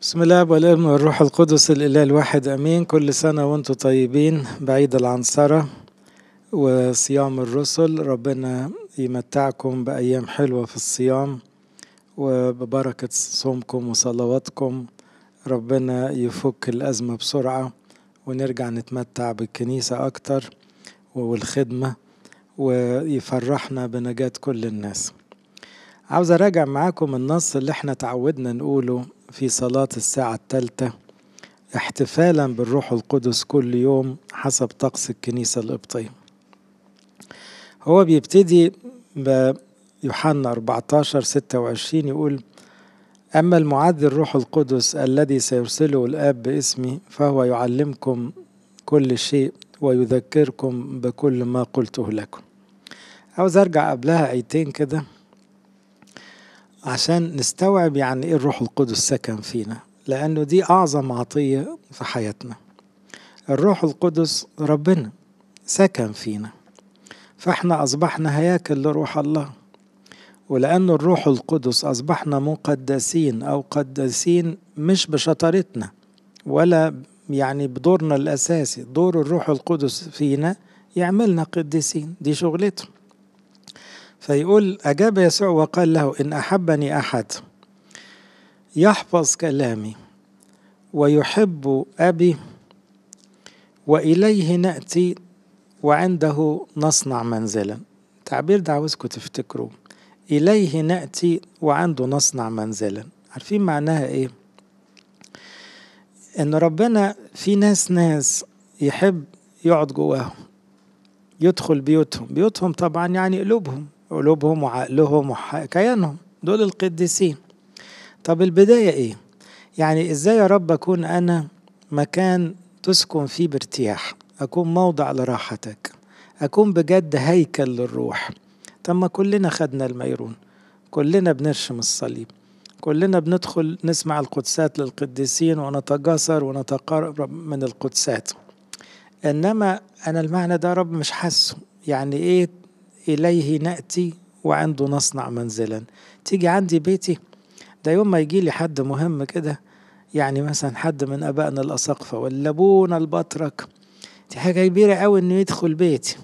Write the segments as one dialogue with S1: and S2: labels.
S1: بسم الله والابن والروح القدس الاله الواحد امين كل سنه وانتم طيبين بعيد العنصره وصيام الرسل ربنا يمتعكم بايام حلوه في الصيام وببركه صومكم وصلواتكم ربنا يفك الازمه بسرعه ونرجع نتمتع بالكنيسه اكتر والخدمه ويفرحنا بنجاه كل الناس عاوز اراجع معاكم النص اللي احنا تعودنا نقوله في صلاة الساعة الثالثة احتفالا بالروح القدس كل يوم حسب طقس الكنيسة القبطية هو بيبتدي بيوحنا 14 26 يقول أما المعد الروح القدس الذي سيرسله الآب باسمي فهو يعلمكم كل شيء ويذكركم بكل ما قلته لكم عاوز أرجع قبلها آيتين كده عشان نستوعب يعني ايه الروح القدس سكن فينا لانه دي اعظم عطيه في حياتنا الروح القدس ربنا سكن فينا فاحنا اصبحنا هياكل لروح الله ولأن الروح القدس أصبحنا مقدسين أو قدسين مش بشطارتنا ولا يعني بدورنا الأساسي دور الروح القدس فينا يعملنا قدسين دي شغلته فيقول أجاب يسوع وقال له إن أحبني أحد يحفظ كلامي ويحب أبي وإليه نأتي وعنده نصنع منزلا التعبير ده عاوزكم تفتكروا إليه نأتي وعنده نصنع منزلا عارفين معناها إيه؟ إن ربنا في ناس ناس يحب يقعد جواهم يدخل بيوتهم بيوتهم طبعا يعني قلوبهم قلوبهم وعقلهم وكيانهم دول القديسين طب البداية ايه؟ يعني ازاي يا رب اكون انا مكان تسكن فيه بارتياح اكون موضع لراحتك اكون بجد هيكل للروح طب ما كلنا خدنا الميرون كلنا بنرشم الصليب كلنا بندخل نسمع القدسات للقديسين ونتجسر ونتقرب من القدسات انما انا المعنى ده رب مش حاسه يعني ايه إليه نأتي وعنده نصنع منزلا تيجي عندي بيتي ده يوم ما يجي لي حد مهم كده يعني مثلا حد من أبائنا الأسقفة ولا أبونا البطرك دي حاجة كبيرة أوي إنه يدخل بيتي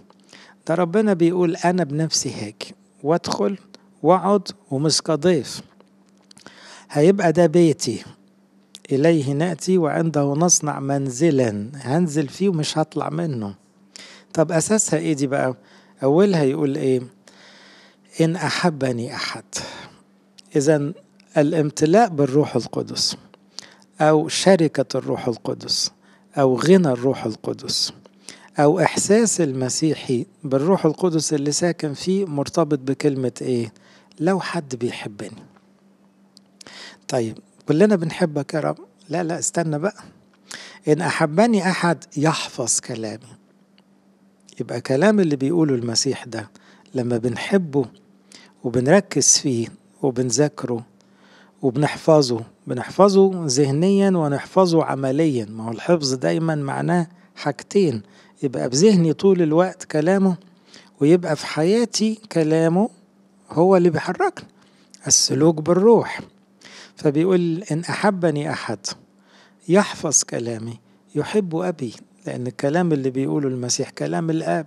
S1: ده ربنا بيقول أنا بنفسي هاجي وأدخل وأقعد ومش كضيف هيبقى ده بيتي إليه نأتي وعنده نصنع منزلا هنزل فيه ومش هطلع منه طب أساسها إيه دي بقى؟ أولها يقول إيه إن أحبني أحد إذا الامتلاء بالروح القدس أو شركة الروح القدس أو غنى الروح القدس أو إحساس المسيحي بالروح القدس اللي ساكن فيه مرتبط بكلمة إيه؟ لو حد بيحبني. طيب كلنا بنحبك يا رب، لا لا استنى بقى. إن أحبني أحد يحفظ كلامي، يبقى كلام اللي بيقوله المسيح ده لما بنحبه وبنركز فيه وبنذاكره وبنحفظه بنحفظه ذهنيا ونحفظه عمليا ما هو الحفظ دايما معناه حاجتين يبقى في ذهني طول الوقت كلامه ويبقى في حياتي كلامه هو اللي بيحركني السلوك بالروح فبيقول إن أحبني أحد يحفظ كلامي يحب أبي لأن الكلام اللي بيقوله المسيح كلام الآب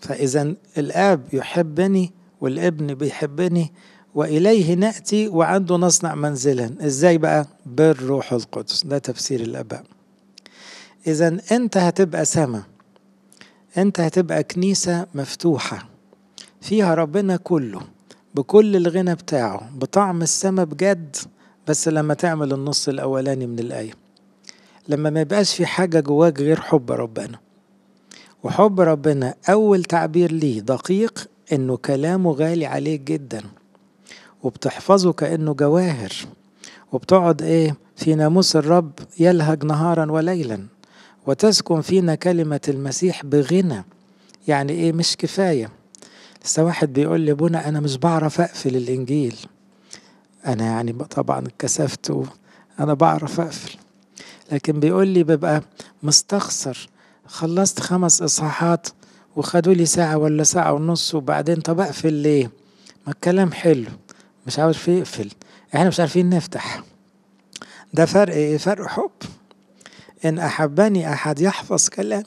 S1: فإذا الآب يحبني والابن بيحبني وإليه نأتي وعنده نصنع منزلا إزاي بقى بالروح القدس ده تفسير الآباء إذا أنت هتبقى سما أنت هتبقى كنيسة مفتوحة فيها ربنا كله بكل الغنى بتاعه بطعم السما بجد بس لما تعمل النص الأولاني من الآية لما ما يبقاش في حاجة جواك غير حب ربنا وحب ربنا أول تعبير ليه دقيق إنه كلامه غالي عليك جدا وبتحفظه كأنه جواهر وبتقعد إيه في ناموس الرب يلهج نهارا وليلا وتسكن فينا كلمة المسيح بغنى يعني إيه مش كفاية لسه واحد بيقول لي بنا أنا مش بعرف أقفل الإنجيل أنا يعني طبعا اتكسفت أنا بعرف أقفل لكن بيقول لي ببقى مستخسر خلصت خمس إصحاحات وخدوا لي ساعة ولا ساعة ونص وبعدين طب أقفل ليه ما الكلام حلو مش عارف يقفل احنا مش عارفين نفتح ده فرق ايه فرق حب ان احبني احد يحفظ كلامي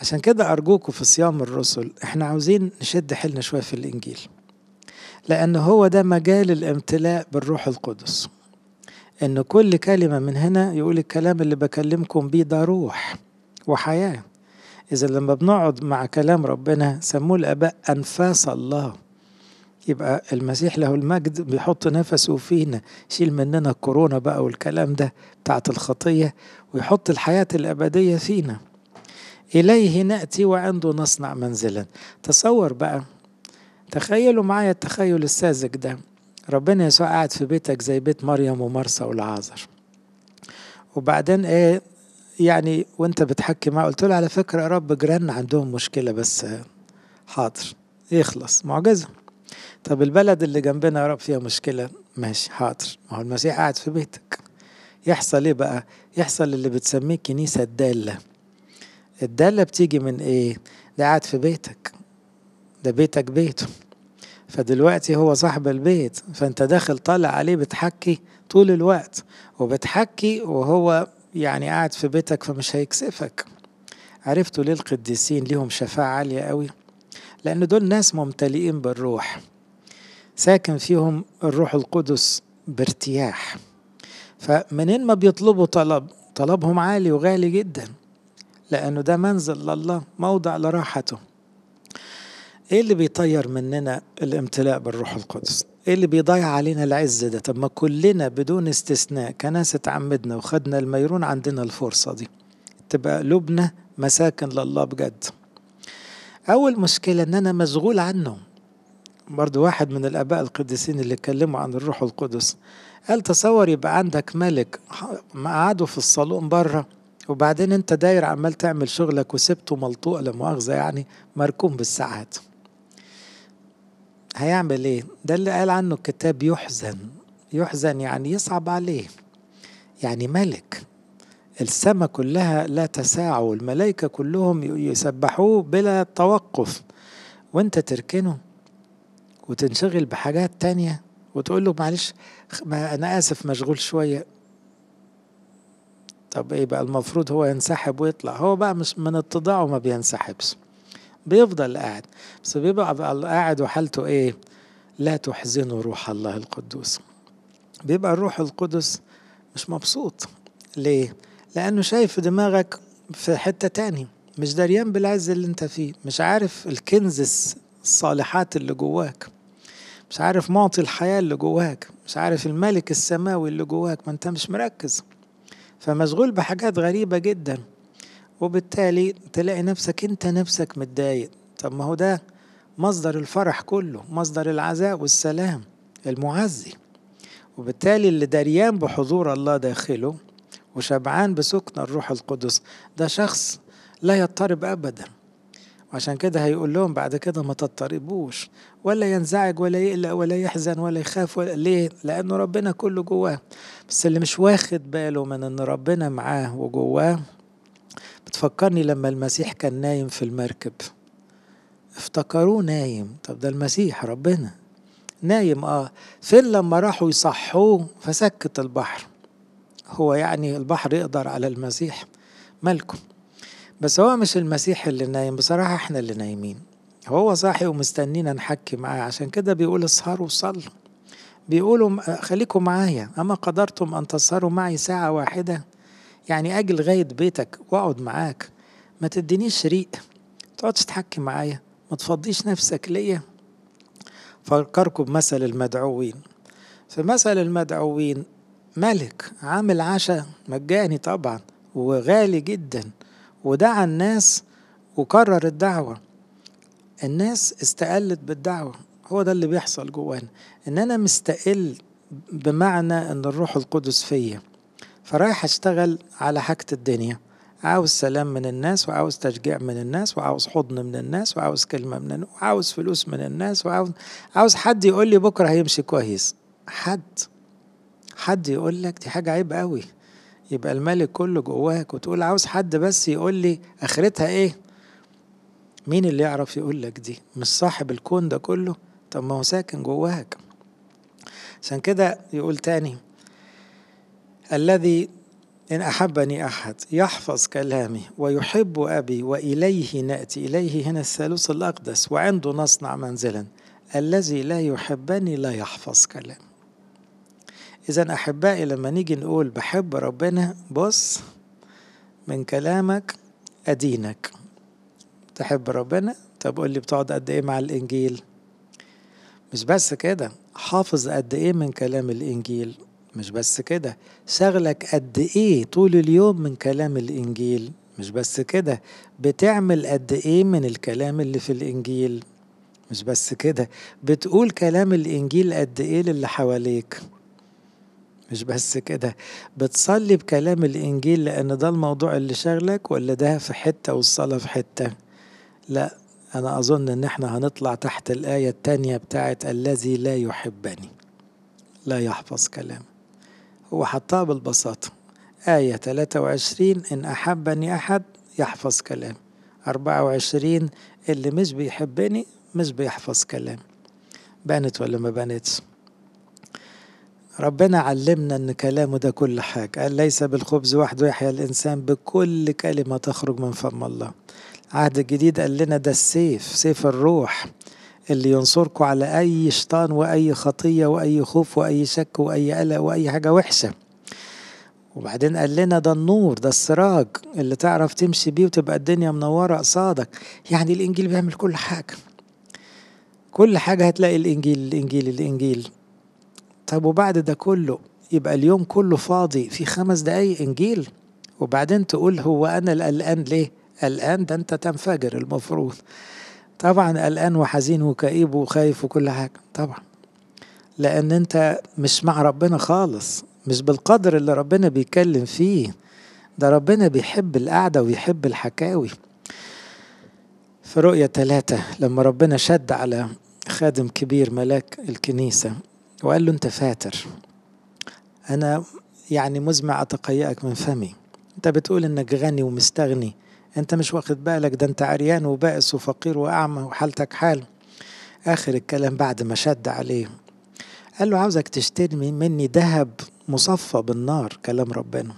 S1: عشان كده ارجوكم في صيام الرسل احنا عاوزين نشد حيلنا شويه في الانجيل لان هو ده مجال الامتلاء بالروح القدس ان كل كلمة من هنا يقول الكلام اللي بكلمكم بيه ده روح وحياة اذا لما بنقعد مع كلام ربنا سموه الاباء انفاس الله يبقى المسيح له المجد بيحط نفسه فينا يشيل مننا الكورونا بقى والكلام ده بتاعت الخطية ويحط الحياة الأبدية فينا إليه نأتي وعنده نصنع منزلا تصور بقى تخيلوا معايا التخيل الساذج ده ربنا يسوع قاعد في بيتك زي بيت مريم ومرسى والعازر وبعدين ايه يعني وانت بتحكي معاه قلت له على فكره يا رب جيراننا عندهم مشكله بس حاضر يخلص معجزه طب البلد اللي جنبنا يا رب فيها مشكله ماشي حاضر ما هو المسيح قاعد في بيتك يحصل ايه بقى يحصل اللي بتسميه كنيسة الداله الداله بتيجي من ايه ده قاعد في بيتك ده بيتك بيته فدلوقتي هو صاحب البيت فانت داخل طالع عليه بتحكي طول الوقت وبتحكي وهو يعني قاعد في بيتك فمش هيكسفك عرفتوا ليه القديسين ليهم شفاعة عالية قوي لأن دول ناس ممتلئين بالروح ساكن فيهم الروح القدس بارتياح فمنين ما بيطلبوا طلب طلبهم عالي وغالي جدا لأنه ده منزل لله موضع لراحته ايه اللي بيطير مننا الامتلاء بالروح القدس ايه اللي بيضيع علينا العز ده طب ما كلنا بدون استثناء كناسة عمدنا وخدنا الميرون عندنا الفرصة دي تبقى قلوبنا مساكن لله بجد اول مشكلة ان انا مشغول عنه برضو واحد من الاباء القديسين اللي اتكلموا عن الروح القدس قال تصور يبقى عندك ملك قعده في الصالون بره وبعدين انت داير عمال تعمل شغلك وسبته ملطوق لا مؤاخذه يعني مركون بالساعات هيعمل ايه ده اللي قال عنه الكتاب يحزن يحزن يعني يصعب عليه يعني ملك السماء كلها لا تساع والملائكة كلهم يسبحوه بلا توقف وانت تركنه وتنشغل بحاجات تانية وتقول له معلش ما انا اسف مشغول شوية طب ايه بقى المفروض هو ينسحب ويطلع هو بقى مش من اتضاعه ما بينسحبش بيفضل قاعد بس بيبقى قاعد وحالته ايه لا تحزنوا روح الله القدوس بيبقى الروح القدس مش مبسوط ليه لانه شايف دماغك في حتة تاني مش دريان بالعز اللي انت فيه مش عارف الكنز الصالحات اللي جواك مش عارف معطي الحياة اللي جواك مش عارف الملك السماوي اللي جواك ما انت مش مركز فمشغول بحاجات غريبة جدا وبالتالي تلاقي نفسك انت نفسك متضايق طب ما هو ده مصدر الفرح كله مصدر العزاء والسلام المعزي وبالتالي اللي دريان بحضور الله داخله وشبعان بسكن الروح القدس ده شخص لا يضطرب ابدا وعشان كده هيقول لهم بعد كده ما تضطربوش ولا ينزعج ولا يقلق ولا يحزن ولا يخاف ولا ليه؟ لأنه ربنا كله جواه بس اللي مش واخد باله من إن ربنا معاه وجواه بتفكرني لما المسيح كان نايم في المركب افتكروه نايم طب ده المسيح ربنا نايم اه فين لما راحوا يصحوه فسكت البحر هو يعني البحر يقدر على المسيح مالكم بس هو مش المسيح اللي نايم بصراحة احنا اللي نايمين هو صاحي ومستنينا نحكي معاه عشان كده بيقول اسهروا وصلوا بيقولوا خليكم معايا أما قدرتم أن تسهروا معي ساعة واحدة يعني اجي لغايه بيتك واقعد معاك ما تدينيش ريق تقعدش تحكي معايا ما تفضيش نفسك ليا فكركم بمثل المدعوين فمثل المدعوين ملك عامل عشاء مجاني طبعا وغالي جدا ودعا الناس وكرر الدعوة الناس استقلت بالدعوة هو ده اللي بيحصل جوانا ان انا مستقل بمعنى ان الروح القدس فيا فرايح اشتغل على حاجة الدنيا عاوز سلام من الناس وعاوز تشجيع من الناس وعاوز حضن من الناس وعاوز كلمة من الناس وعاوز فلوس من الناس وعاوز عاوز حد يقول لي بكرة هيمشي كويس حد حد يقول لك دي حاجة عيب قوي يبقى الملك كله جواك وتقول عاوز حد بس يقول لي اخرتها ايه مين اللي يعرف يقول لك دي مش صاحب الكون ده كله طب ما هو ساكن جواك عشان كده يقول تاني الذي إن أحبني أحد يحفظ كلامي ويحب أبي وإليه نأتي إليه هنا الثالوث الأقدس وعنده نصنع منزلا الذي لا يحبني لا يحفظ كلامي إذا أحبائي لما نيجي نقول بحب ربنا بص من كلامك أدينك تحب ربنا طب قول لي بتقعد قد إيه مع الإنجيل مش بس كده حافظ قد إيه من كلام الإنجيل مش بس كده شغلك قد ايه طول اليوم من كلام الانجيل مش بس كده بتعمل قد ايه من الكلام اللي في الانجيل مش بس كده بتقول كلام الانجيل قد ايه للي حواليك مش بس كده بتصلي بكلام الانجيل لان ده الموضوع اللي شغلك ولا ده في حته والصلاه في حته لا انا اظن ان احنا هنطلع تحت الايه التانيه بتاعت الذي لا يحبني لا يحفظ كلامي هو حطها بالبساطة آية 23 إن أحبني أحد يحفظ كلامي 24 اللي مش بيحبني مش بيحفظ كلامي بانت ولا ما بانتش ربنا علمنا ان كلامه ده كل حاجة قال ليس بالخبز وحده يحيا الانسان بكل كلمة تخرج من فم الله العهد الجديد قال لنا ده السيف سيف الروح اللي ينصركم على أي شيطان وأي خطية وأي خوف وأي شك وأي قلق وأي حاجة وحشة وبعدين قال لنا ده النور ده السراج اللي تعرف تمشي بيه وتبقى الدنيا منورة قصادك يعني الإنجيل بيعمل كل حاجة كل حاجة هتلاقي الإنجيل الإنجيل الإنجيل طب وبعد ده كله يبقى اليوم كله فاضي في خمس دقايق إنجيل وبعدين تقول هو أنا القلقان ليه؟ قلقان ده أنت تنفجر المفروض طبعا قلقان وحزين وكئيب وخايف وكل حاجة طبعا لأن أنت مش مع ربنا خالص مش بالقدر اللي ربنا بيتكلم فيه ده ربنا بيحب القعدة ويحب الحكاوي في رؤية ثلاثة لما ربنا شد على خادم كبير ملاك الكنيسة وقال له أنت فاتر أنا يعني مزمع أتقيأك من فمي أنت بتقول إنك غني ومستغني انت مش واخد بالك ده انت عريان وبائس وفقير واعمى وحالتك حال اخر الكلام بعد ما شد عليه قال له عاوزك تشتري مني ذهب مصفى بالنار كلام ربنا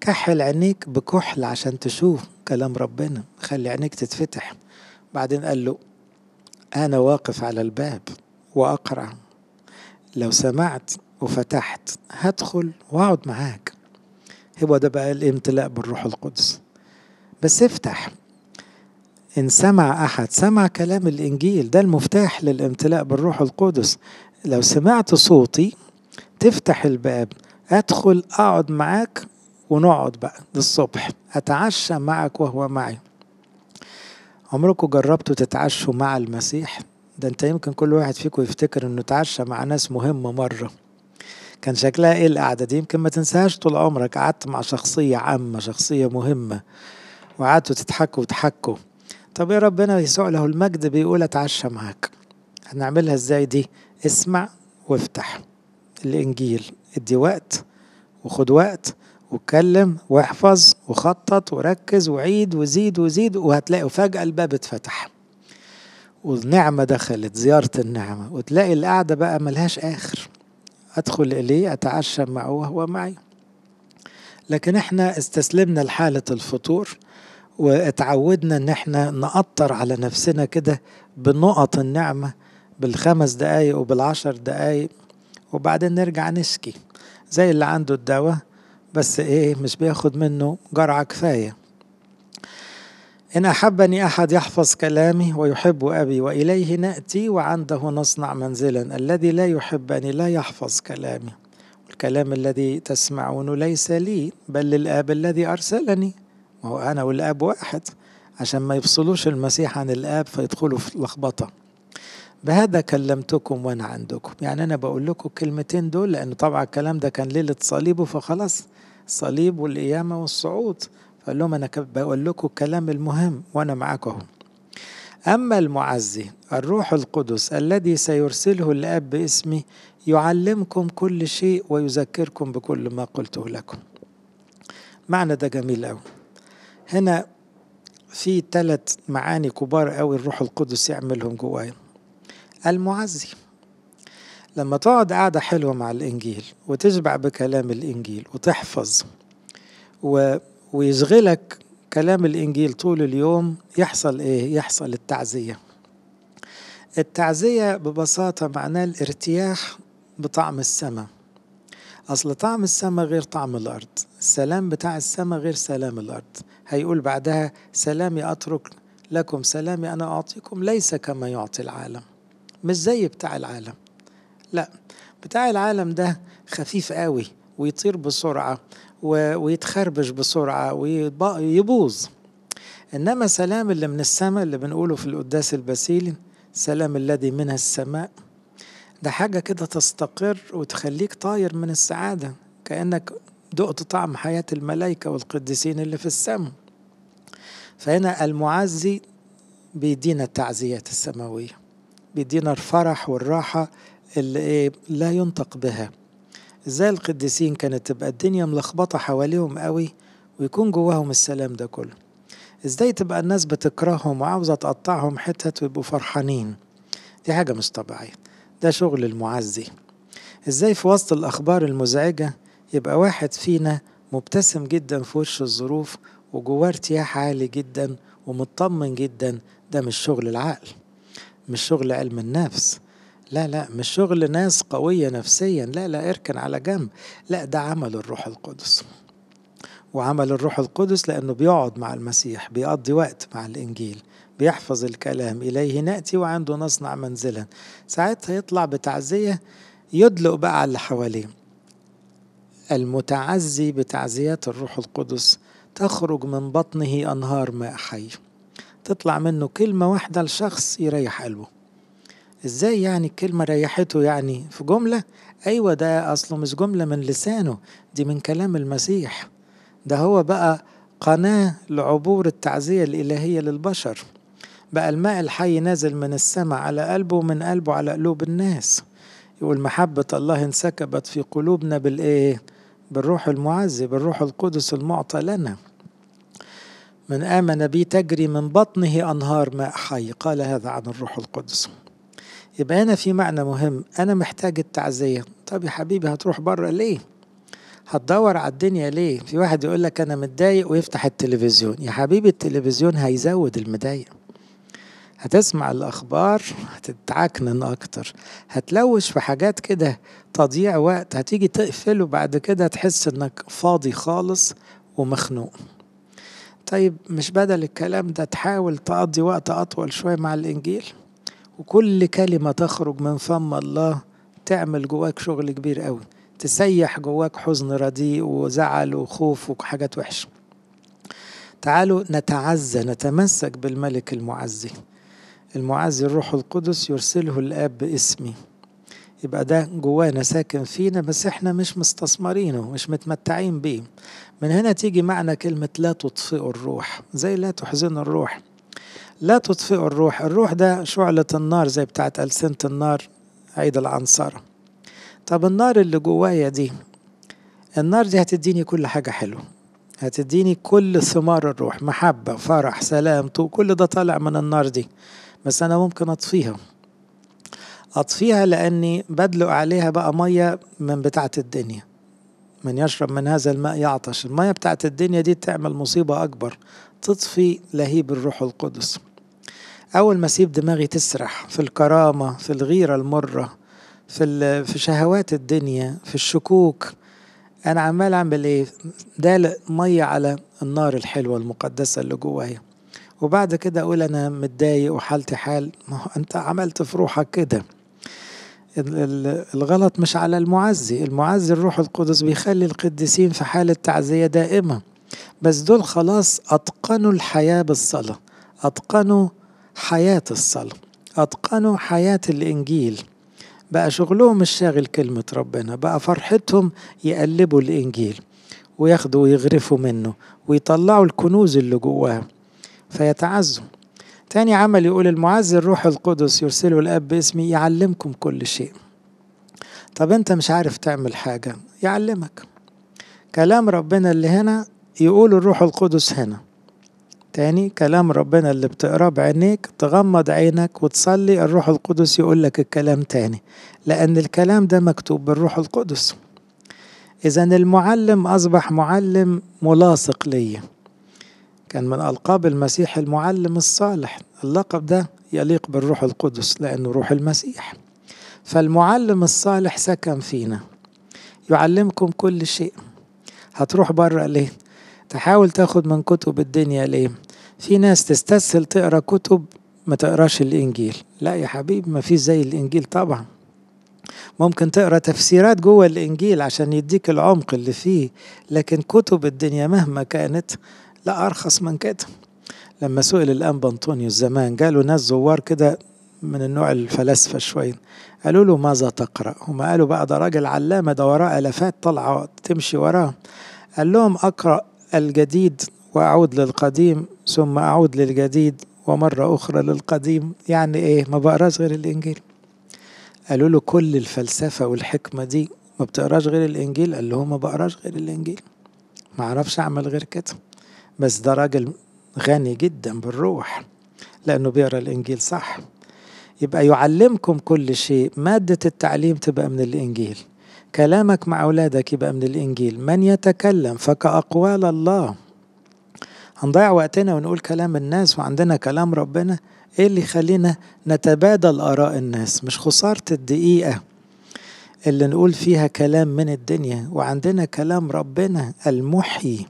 S1: كحل عينيك بكحل عشان تشوف كلام ربنا خلي عينيك تتفتح بعدين قال له أنا واقف على الباب وأقرع لو سمعت وفتحت هدخل وأقعد معاك هو ده بقى الامتلاء بالروح القدس بس افتح إن سمع أحد سمع كلام الإنجيل ده المفتاح للامتلاء بالروح القدس لو سمعت صوتي تفتح الباب أدخل أقعد معاك ونقعد بقى للصبح أتعشى معك وهو معي عمركم جربتوا تتعشوا مع المسيح ده انت يمكن كل واحد فيكم يفتكر انه تعشى مع ناس مهمة مرة كان شكلها ايه القعدة دي يمكن ما تنساهاش طول عمرك قعدت مع شخصية عامة شخصية مهمة وقعدتوا تضحكوا وتحكوا طب يا ربنا يسوع له المجد بيقول اتعشى معاك هنعملها ازاي دي اسمع وافتح الانجيل ادي وقت وخد وقت واتكلم واحفظ وخطط وركز وعيد وزيد وزيد وهتلاقي فجأة الباب اتفتح والنعمة دخلت زيارة النعمة وتلاقي القعدة بقى ملهاش آخر أدخل إليه أتعشى معه وهو معي لكن احنا استسلمنا لحالة الفطور واتعودنا ان احنا نقطر على نفسنا كده بنقط النعمة بالخمس دقايق وبالعشر دقايق وبعدين نرجع نشكي زي اللي عنده الدواء بس ايه مش بياخد منه جرعة كفاية إن أحبني أحد يحفظ كلامي ويحب أبي وإليه نأتي وعنده نصنع منزلا الذي لا يحبني لا يحفظ كلامي الكلام الذي تسمعونه ليس لي بل للآب الذي أرسلني وهو أنا والآب واحد عشان ما يفصلوش المسيح عن الآب فيدخلوا في لخبطة بهذا كلمتكم وأنا عندكم يعني أنا بقول لكم الكلمتين دول لأن طبعا الكلام ده كان ليلة صليبه فخلاص صليب والقيامة والصعود فقال لهم أنا بقول لكم الكلام المهم وأنا معاكم أما المعزي الروح القدس الذي سيرسله الآب باسمي يعلمكم كل شيء ويذكركم بكل ما قلته لكم معنى ده جميل أوي هنا في ثلاث معاني كبار قوي الروح القدس يعملهم جوايا المعزي لما تقعد قعدة حلوة مع الإنجيل وتشبع بكلام الإنجيل وتحفظ و... ويشغلك كلام الإنجيل طول اليوم يحصل إيه؟ يحصل التعزية التعزية ببساطة معناه الارتياح بطعم السماء أصل طعم السماء غير طعم الأرض السلام بتاع السماء غير سلام الأرض هيقول بعدها سلامي أترك لكم سلامي أنا أعطيكم ليس كما يعطي العالم مش زي بتاع العالم لا بتاع العالم ده خفيف قوي ويطير بسرعة ويتخربش بسرعة ويبوظ إنما سلام اللي من السماء اللي بنقوله في القداس البسيلي سلام الذي من السماء ده حاجة كده تستقر وتخليك طاير من السعادة كأنك دقت طعم حياة الملائكة والقديسين اللي في السماء فهنا المعزي بيدينا التعزيات السماوية بيدينا الفرح والراحة اللي إيه، لا ينطق بها ازاي القديسين كانت تبقى الدنيا ملخبطة حواليهم قوي ويكون جواهم السلام ده كله ازاي تبقى الناس بتكرههم وعاوزة تقطعهم حتت ويبقوا فرحانين دي حاجة مش طبيعية ده شغل المعزي ازاي في وسط الأخبار المزعجة يبقى واحد فينا مبتسم جدا في وش الظروف وجواه ارتياح عالي جدا ومطمن جدا ده مش شغل العقل مش شغل علم النفس لا لا مش شغل ناس قوية نفسيا لا لا اركن على جنب لا ده عمل الروح القدس وعمل الروح القدس لأنه بيقعد مع المسيح بيقضي وقت مع الإنجيل بيحفظ الكلام إليه نأتي وعنده نصنع منزلا ساعتها يطلع بتعزية يدلق بقى على اللي حواليه المتعزي بتعزيات الروح القدس تخرج من بطنه أنهار ماء حي تطلع منه كلمة واحدة لشخص يريح قلبه ازاي يعني الكلمة ريحته يعني في جملة ايوه ده اصله مش جملة من لسانه دي من كلام المسيح ده هو بقى قناة لعبور التعزية الالهية للبشر بقى الماء الحي نازل من السماء على قلبه ومن قلبه على قلوب الناس يقول محبة الله انسكبت في قلوبنا بالايه بالروح المعزي بالروح القدس المعطى لنا من آمن بي تجري من بطنه أنهار ماء حي قال هذا عن الروح القدس يبقى هنا في معنى مهم أنا محتاج التعزية طب يا حبيبي هتروح بره ليه؟ هتدور على الدنيا ليه؟ في واحد يقول لك أنا متضايق ويفتح التلفزيون يا حبيبي التلفزيون هيزود المضايق هتسمع الأخبار هتتعكنن أكتر هتلوش في حاجات كده تضييع وقت هتيجي تقفله بعد كده تحس إنك فاضي خالص ومخنوق طيب مش بدل الكلام ده تحاول تقضي وقت أطول شوية مع الإنجيل؟ وكل كلمة تخرج من فم الله تعمل جواك شغل كبير قوي تسيح جواك حزن رديء وزعل وخوف وحاجات وحشة تعالوا نتعزى نتمسك بالملك المعزي المعزي الروح القدس يرسله الآب باسمي يبقى ده جوانا ساكن فينا بس احنا مش مستثمرينه مش متمتعين بيه من هنا تيجي معنى كلمة لا تطفئوا الروح زي لا تحزنوا الروح لا تطفئوا الروح الروح ده شعلة النار زي بتاعت ألسنة النار عيد العنصرة طب النار اللي جوايا دي النار دي هتديني كل حاجة حلوة هتديني كل ثمار الروح محبة فرح سلام طول كل ده طالع من النار دي بس أنا ممكن أطفيها أطفيها لأني بدلق عليها بقى مية من بتاعة الدنيا من يشرب من هذا الماء يعطش المية بتاعة الدنيا دي تعمل مصيبة أكبر تطفي لهيب الروح القدس أول ما أسيب دماغي تسرح في الكرامة في الغيرة المرة في, في شهوات الدنيا في الشكوك أنا عمال أعمل إيه؟ دالق مية على النار الحلوة المقدسة اللي جوايا وبعد كده أقول أنا متضايق وحالتي حال ما هو أنت عملت في روحك كده الغلط مش على المعزي المعزي الروح القدس بيخلي القديسين في حالة تعزية دائمة بس دول خلاص أتقنوا الحياة بالصلاة أتقنوا حياة الصلاة أتقنوا حياة الإنجيل بقى شغلهم الشاغل كلمة ربنا بقى فرحتهم يقلبوا الإنجيل وياخدوا ويغرفوا منه ويطلعوا الكنوز اللي جواه فيتعزوا تاني عمل يقول المعز الروح القدس يرسله الأب باسمي يعلمكم كل شيء طب أنت مش عارف تعمل حاجة يعلمك كلام ربنا اللي هنا يقول الروح القدس هنا تاني كلام ربنا اللي بتقراه بعينيك تغمض عينك وتصلي الروح القدس يقول لك الكلام تاني لأن الكلام ده مكتوب بالروح القدس إذا المعلم أصبح معلم ملاصق ليا كان من ألقاب المسيح المعلم الصالح اللقب ده يليق بالروح القدس لأنه روح المسيح فالمعلم الصالح سكن فينا يعلمكم كل شيء هتروح بره ليه؟ تحاول تاخد من كتب الدنيا ليه في ناس تستسهل تقرا كتب ما تقراش الانجيل لا يا حبيبي ما فيش زي الانجيل طبعا ممكن تقرا تفسيرات جوه الانجيل عشان يديك العمق اللي فيه لكن كتب الدنيا مهما كانت لا ارخص من كده لما سئل الانبا انطونيوس زمان قالوا ناس زوار كده من النوع الفلاسفه شويه قالوا له ماذا تقرا هما قالوا بقى ده راجل علامه ده وراه الافات طالعه تمشي وراه قال لهم اقرا الجديد وأعود للقديم ثم أعود للجديد ومرة أخرى للقديم يعني إيه ما بقراش غير الإنجيل قالوا له كل الفلسفة والحكمة دي ما بتقراش غير الإنجيل قال له ما بقراش غير الإنجيل ما عرفش أعمل غير كده بس ده راجل غني جدا بالروح لأنه بيقرا الإنجيل صح يبقى يعلمكم كل شيء مادة التعليم تبقى من الإنجيل كلامك مع أولادك يبقى من الإنجيل من يتكلم فكأقوال الله هنضيع وقتنا ونقول كلام الناس وعندنا كلام ربنا إيه اللي يخلينا نتبادل آراء الناس مش خسارة الدقيقة اللي نقول فيها كلام من الدنيا وعندنا كلام ربنا المحيي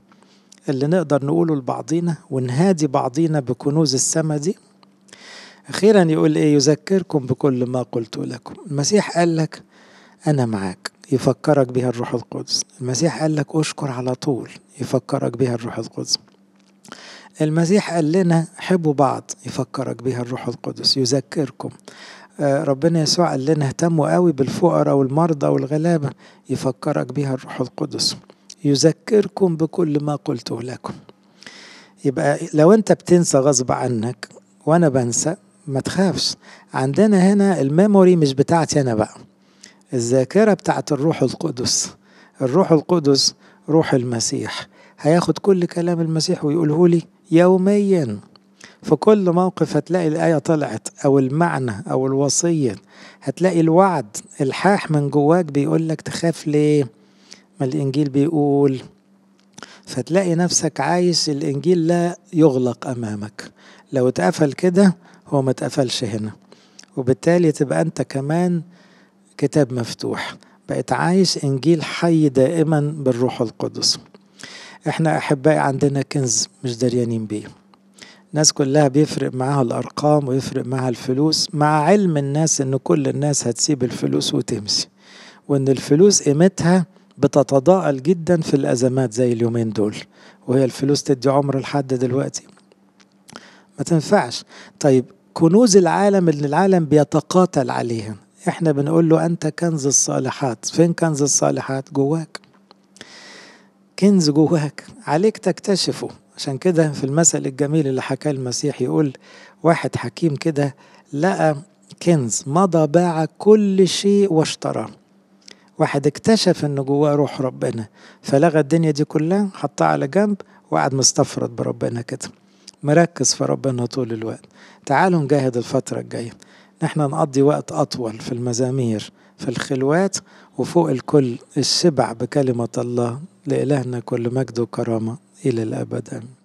S1: اللي نقدر نقوله لبعضينا ونهادي بعضينا بكنوز السماء دي أخيرا يقول إيه يذكركم بكل ما قلت لكم المسيح قال لك أنا معاك يفكرك بها الروح القدس المسيح قال لك أشكر على طول يفكرك بها الروح القدس المسيح قال لنا حبوا بعض يفكرك بها الروح القدس يذكركم آه، ربنا يسوع قال لنا اهتموا قوي بالفقراء والمرضى والغلابة يفكرك بها الروح القدس يذكركم بكل ما قلته لكم يبقى لو انت بتنسى غصب عنك وانا بنسى ما تخافش عندنا هنا الميموري مش بتاعتي انا بقى الذاكرة بتاعت الروح القدس الروح القدس روح المسيح هياخد كل كلام المسيح ويقوله لي يوميا في كل موقف هتلاقي الآية طلعت أو المعنى أو الوصية هتلاقي الوعد الحاح من جواك بيقول لك تخاف ليه ما الإنجيل بيقول فتلاقي نفسك عايش الإنجيل لا يغلق أمامك لو اتقفل كده هو ما اتقفلش هنا وبالتالي تبقى أنت كمان كتاب مفتوح بقت عايش انجيل حي دائما بالروح القدس احنا احبائي عندنا كنز مش دريانين بيه الناس كلها بيفرق معاها الارقام ويفرق معاها الفلوس مع علم الناس ان كل الناس هتسيب الفلوس وتمشي وان الفلوس قيمتها بتتضاءل جدا في الازمات زي اليومين دول وهي الفلوس تدي عمر لحد دلوقتي ما تنفعش طيب كنوز العالم اللي العالم بيتقاتل عليها احنا بنقول له انت كنز الصالحات فين كنز الصالحات جواك كنز جواك عليك تكتشفه عشان كده في المثل الجميل اللي حكاه المسيح يقول واحد حكيم كده لقى كنز مضى باع كل شيء واشتراه واحد اكتشف ان جواه روح ربنا فلغى الدنيا دي كلها حطها على جنب وقعد مستفرد بربنا كده مركز في ربنا طول الوقت تعالوا نجاهد الفترة الجاية احنا نقضي وقت أطول في المزامير في الخلوات وفوق الكل الشبع بكلمة الله لإلهنا كل مجد وكرامة إلى الأبد آمين